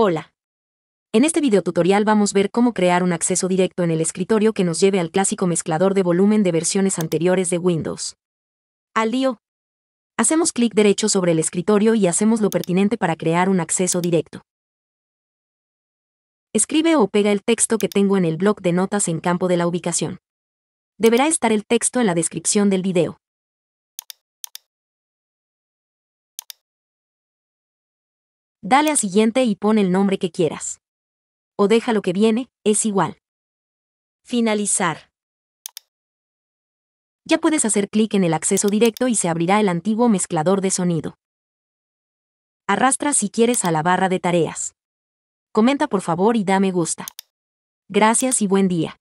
Hola. En este videotutorial vamos a ver cómo crear un acceso directo en el escritorio que nos lleve al clásico mezclador de volumen de versiones anteriores de Windows. Al lío. Hacemos clic derecho sobre el escritorio y hacemos lo pertinente para crear un acceso directo. Escribe o pega el texto que tengo en el blog de notas en campo de la ubicación. Deberá estar el texto en la descripción del video. Dale a siguiente y pon el nombre que quieras. O deja lo que viene, es igual. Finalizar. Ya puedes hacer clic en el acceso directo y se abrirá el antiguo mezclador de sonido. Arrastra si quieres a la barra de tareas. Comenta por favor y da me gusta. Gracias y buen día.